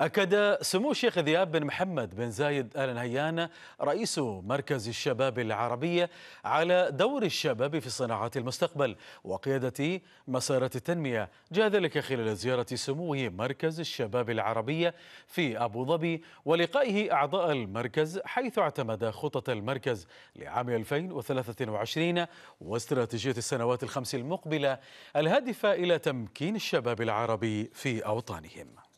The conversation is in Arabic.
أكد سمو الشيخ ذياب بن محمد بن زايد آل نهيان رئيس مركز الشباب العربية على دور الشباب في صناعة المستقبل وقيادة مسارات التنمية جاء ذلك خلال زيارة سموه مركز الشباب العربية في أبو ظبي ولقائه أعضاء المركز حيث اعتمد خطط المركز لعام 2023 واستراتيجية السنوات الخمس المقبلة الهادفة إلى تمكين الشباب العربي في أوطانهم